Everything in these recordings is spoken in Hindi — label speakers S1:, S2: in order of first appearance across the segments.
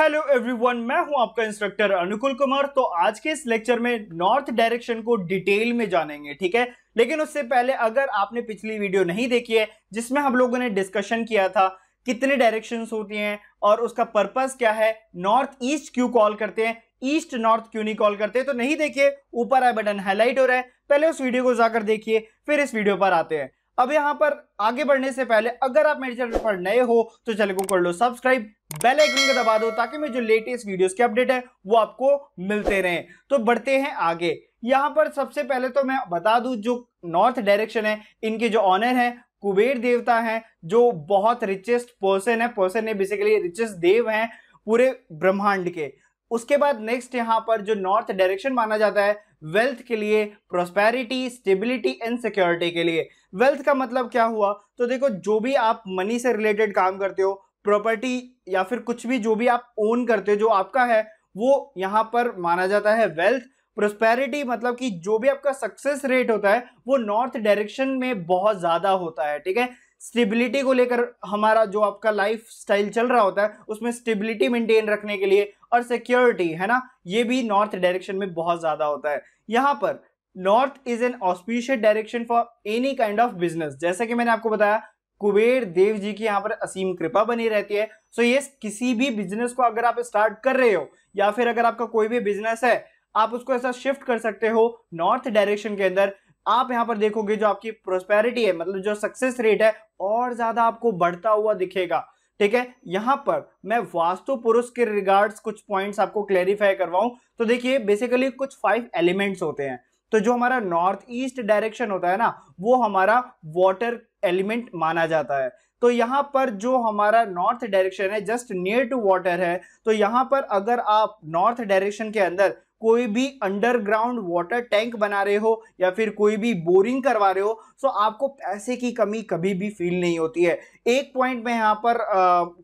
S1: हेलो एवरीवन मैं हूं आपका इंस्ट्रक्टर अनुकुल कुमार तो आज के इस लेक्चर में नॉर्थ डायरेक्शन को डिटेल में जानेंगे ठीक है लेकिन उससे पहले अगर आपने पिछली वीडियो नहीं देखी है जिसमें हम लोगों ने डिस्कशन किया था कितने डायरेक्शन होती हैं और उसका पर्पज क्या है नॉर्थ ईस्ट क्यों कॉल करते हैं ईस्ट नॉर्थ क्यों नहीं कॉल करते तो नहीं देखिए ऊपर आए बटन हाईलाइट हो रहा है पहले उस वीडियो को जाकर देखिए फिर इस वीडियो पर आते हैं अब यहां पर आगे बढ़ने से पहले अगर आप मेरे चैनल पर नए हो तो चैनल को कर लो सब्सक्राइब बेल आइकन को दबा दो ताकि मैं जो लेटेस्ट वीडियोस के अपडेट है वो आपको मिलते रहें तो बढ़ते हैं आगे यहां पर सबसे पहले तो मैं बता दूं जो नॉर्थ डायरेक्शन है इनके जो ऑनर है कुबेर देवता है जो बहुत रिचेस्ट पर्सन है पर्सन है बेसिकली रिचेस्ट देव है पूरे ब्रह्मांड के उसके बाद नेक्स्ट यहाँ पर जो नॉर्थ डायरेक्शन माना जाता है वेल्थ के लिए प्रोस्पैरिटी स्टेबिलिटी एंड सिक्योरिटी के लिए वेल्थ का मतलब क्या हुआ तो देखो जो भी आप मनी से रिलेटेड काम करते हो प्रॉपर्टी या फिर कुछ भी जो भी आप ओन करते हो जो आपका है वो यहाँ पर माना जाता है वेल्थ प्रोस्पैरिटी मतलब कि जो भी आपका सक्सेस रेट होता है वो नॉर्थ डायरेक्शन में बहुत ज़्यादा होता है ठीक है स्टेबिलिटी को लेकर हमारा जो आपका लाइफ स्टाइल चल रहा होता है उसमें स्टेबिलिटी मेंटेन रखने के लिए और सिक्योरिटी है ना ये भी नॉर्थ डायरेक्शन में बहुत ज़्यादा होता है यहां पर north is an auspicious direction for any kind of business जैसे कि मैंने आपको बताया कुबेर देव जी की यहाँ पर असीम कृपा बनी रहती है सो so ये yes, किसी भी बिजनेस को अगर आप स्टार्ट कर रहे हो या फिर अगर आपका कोई भी बिजनेस है आप उसको ऐसा शिफ्ट कर सकते हो नॉर्थ डायरेक्शन के अंदर आप यहाँ पर देखोगे जो आपकी प्रोस्पेरिटी है मतलब जो सक्सेस रेट है और ज्यादा आपको बढ़ता हुआ दिखेगा ठीक है यहां पर मैं वास्तु पुरुष के रिगार्ड्स कुछ पॉइंट्स आपको क्लैरिफाई करवाऊं तो देखिए बेसिकली कुछ फाइव एलिमेंट्स होते हैं तो जो हमारा नॉर्थ ईस्ट डायरेक्शन होता है ना वो हमारा वाटर एलिमेंट माना जाता है तो यहाँ पर जो हमारा नॉर्थ डायरेक्शन है जस्ट नियर टू वाटर है तो यहाँ पर अगर आप नॉर्थ डायरेक्शन के अंदर कोई भी अंडरग्राउंड वाटर टैंक बना रहे हो या फिर कोई भी बोरिंग करवा रहे हो सो आपको पैसे की कमी कभी भी फील नहीं होती है एक पॉइंट मैं यहाँ पर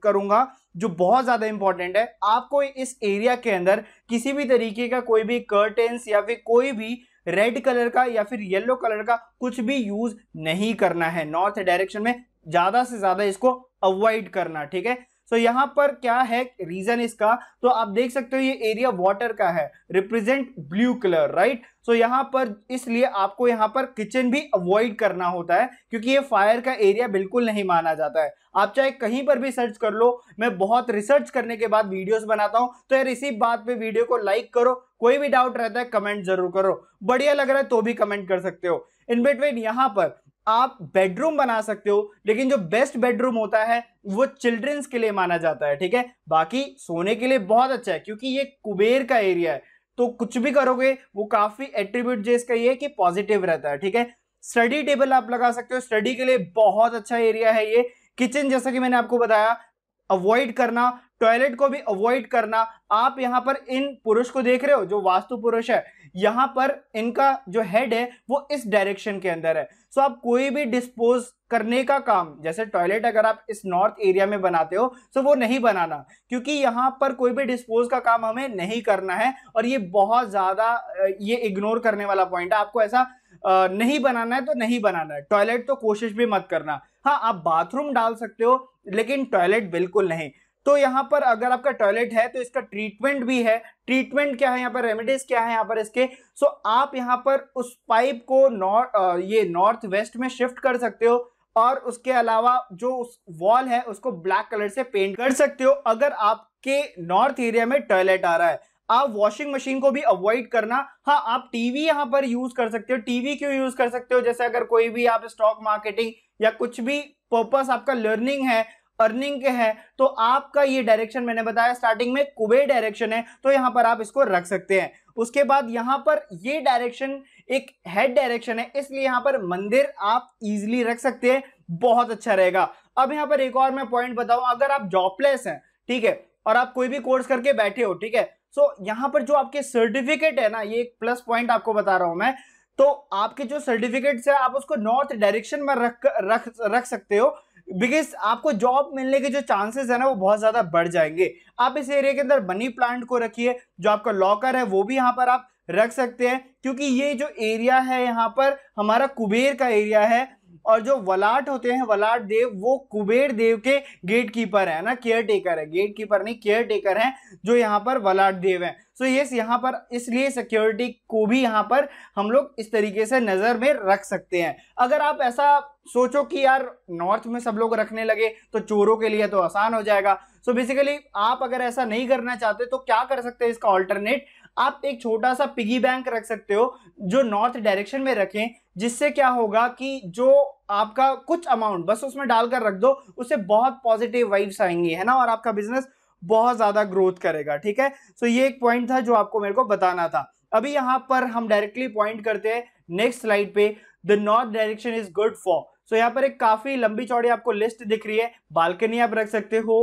S1: करूँगा जो बहुत ज़्यादा इंपॉर्टेंट है आपको इस एरिया के अंदर किसी भी तरीके का कोई भी कर्टेंस या फिर कोई भी रेड कलर का या फिर येलो कलर का कुछ भी यूज नहीं करना है नॉर्थ डायरेक्शन में ज़्यादा से ज़्यादा इसको अवॉइड करना ठीक है सो यहाँ पर क्या है रीजन इसका तो आप देख सकते हो ये एरिया वाटर का है represent blue colour right so यहां यहाँ पर इसलिए आपको यहाँ पर किचन भी अवॉइड करना होता है क्योंकि ये फायर का एरिया बिल्कुल नहीं माना जाता है आप चाहे कहीं पर भी सर्च कर लो मैं बहुत रिसर्च करने के बाद वीडियोस बनाता हूं तो यार इसी बात पे वीडियो को लाइक करो कोई भी डाउट रहता है कमेंट जरूर करो बढ़िया लग रहा है तो भी कमेंट कर सकते हो इन बिटवीन यहां पर आप बेडरूम बना सकते हो लेकिन जो बेस्ट बेडरूम होता है वो चिल्ड्रंस के लिए माना जाता है ठीक है बाकी सोने के लिए बहुत अच्छा है क्योंकि ये कुबेर का एरिया है तो कुछ भी करोगे वो काफी एट्रीब्यूट जो इसका ये कि पॉजिटिव रहता है ठीक है स्टडी टेबल आप लगा सकते हो स्टडी के लिए बहुत अच्छा एरिया है ये किचन जैसा कि मैंने आपको बताया अवॉइड करना टॉयलेट को भी अवॉइड करना आप यहां पर इन पुरुष को देख रहे हो जो वास्तु पुरुष है यहां पर इनका जो हेड है वो इस डायरेक्शन के अंदर है सो आप कोई भी डिस्पोज करने का काम जैसे टॉयलेट अगर आप इस नॉर्थ एरिया में बनाते हो तो वो नहीं बनाना क्योंकि यहाँ पर कोई भी डिस्पोज का काम हमें नहीं करना है और ये बहुत ज़्यादा ये इग्नोर करने वाला पॉइंट है आपको ऐसा नहीं बनाना है तो नहीं बनाना है टॉयलेट तो कोशिश भी मत करना हाँ आप बाथरूम डाल सकते हो लेकिन टॉयलेट बिल्कुल नहीं तो यहाँ पर अगर आपका टॉयलेट है तो इसका ट्रीटमेंट भी है ट्रीटमेंट क्या है यहाँ पर रेमेडीज क्या है यहाँ पर इसके सो आप यहाँ पर उस पाइप को नॉर्थ ये नॉर्थ वेस्ट में शिफ्ट कर सकते हो और उसके अलावा जो उस वॉल है उसको ब्लैक कलर से पेंट कर सकते हो अगर आपके नॉर्थ एरिया में टॉयलेट आ रहा है आप वॉशिंग मशीन को भी अवॉइड करना हाँ आप टीवी यहाँ पर यूज कर सकते हो टीवी क्यों यूज कर सकते हो जैसे अगर कोई भी आप स्टॉक मार्केटिंग या कुछ भी पर्पस आपका लर्निंग है अर्निंग के हैं तो आपका ये डायरेक्शन मैंने बताया स्टार्टिंग में कुबे डायरेक्शन है तो यहाँ पर आप इसको रख सकते हैं उसके बाद यहाँ पर ये डायरेक्शन एक हेड डायरेक्शन है इसलिए यहां पर मंदिर आप इजिली रख सकते हैं बहुत अच्छा रहेगा अब यहाँ पर एक और मैं पॉइंट बताऊं अगर आप जॉबलेस हैं ठीक है और आप कोई भी कोर्स करके बैठे हो ठीक है सो यहां यहाँ पर जो आपके सर्टिफिकेट है ना ये एक प्लस पॉइंट आपको बता रहा हूं मैं तो आपके जो सर्टिफिकेट है आप उसको नॉर्थ डायरेक्शन में रख रख रख सकते हो बिकॉज आपको जॉब मिलने के जो चांसेस है ना वो बहुत ज़्यादा बढ़ जाएंगे आप इस एरिया के अंदर मनी प्लांट को रखिए जो आपका लॉकर है वो भी यहाँ पर आप रख सकते हैं क्योंकि ये जो एरिया है यहाँ पर हमारा कुबेर का एरिया है और जो वलाट होते हैं वलाट देव वो कुबेर देव के गेट कीपर है ना केयर टेकर है गेट कीपर नहीं केयर टेकर है जो यहाँ पर वलाट देव है सो यस यहाँ पर इसलिए सिक्योरिटी को भी यहाँ पर हम लोग इस तरीके से नज़र में रख सकते हैं अगर आप ऐसा सोचो कि यार नॉर्थ में सब लोग रखने लगे तो चोरों के लिए तो आसान हो जाएगा सो so बेसिकली आप अगर ऐसा नहीं करना चाहते तो क्या कर सकते हैं इसका ऑल्टरनेट आप एक छोटा सा पिगी बैंक रख सकते हो जो नॉर्थ डायरेक्शन में रखें जिससे क्या होगा कि जो आपका कुछ अमाउंट बस उसमें डालकर रख दो उससे बहुत पॉजिटिव वाइब्स आएंगी है ना और आपका बिजनेस बहुत ज़्यादा ग्रोथ करेगा ठीक है सो ये एक पॉइंट था जो आपको मेरे को बताना था अभी यहां पर हम डायरेक्टली पॉइंट करते हैं नेक्स्ट स्लाइड पे the north direction is good for so यहाँ पर एक काफी लंबी चौड़ी आपको लिस्ट दिख रही है बालकनी आप रख सकते हो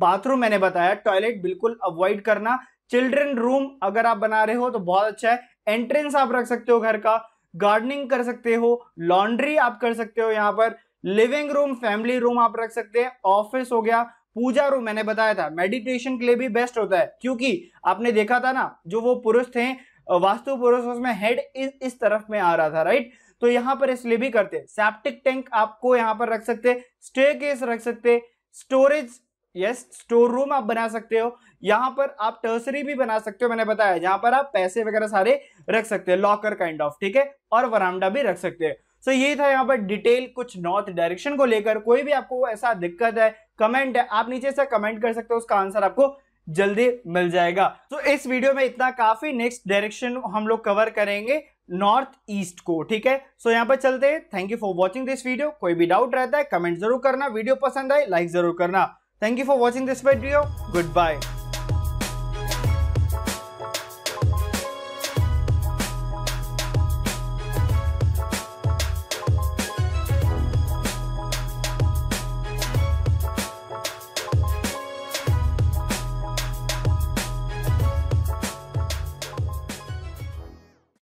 S1: बाथरूम मैंने बताया टॉयलेट बिल्कुल अवॉइड करना चिल्ड्रन रूम अगर आप बना रहे हो तो बहुत अच्छा है एंट्रेंस आप रख सकते हो घर का गार्डनिंग कर सकते हो लॉन्ड्री आप कर सकते हो यहाँ पर लिविंग रूम फैमिली रूम आप रख सकते हैं ऑफिस हो गया पूजा रूम मैंने बताया था मेडिटेशन के लिए भी बेस्ट होता है क्योंकि आपने देखा था ना जो वो पुरुष थे वास्तु पुरुष उसमें हेड इस, इस तरफ में आ रहा था राइट तो यहां पर इसलिए भी करते हैं सेप्टिक टैंक आपको यहां पर रख सकते हैं स्टे केस रख सकते स्टोरेज यस स्टोर रूम आप बना सकते हो यहां पर आप टर्सरी भी बना सकते हो मैंने बताया जहां पर आप पैसे वगैरह सारे रख सकते हैं लॉकर काइंड ऑफ ठीक है और वरामडा भी रख सकते हैं सो so, ये था यहाँ पर डिटेल कुछ नॉर्थ डायरेक्शन को लेकर कोई भी आपको ऐसा दिक्कत है कमेंट है आप नीचे से कमेंट कर सकते हो उसका आंसर आपको जल्दी मिल जाएगा तो so, इस वीडियो में इतना काफी नेक्स्ट डायरेक्शन हम लोग कवर करेंगे नॉर्थ ईस्ट को ठीक है सो so, यहाँ पर चलते हैं thank you for watching this video कोई भी डाउट रहता है कमेंट जरूर करना वीडियो पसंद आए लाइक जरूर करना thank you for watching this video good bye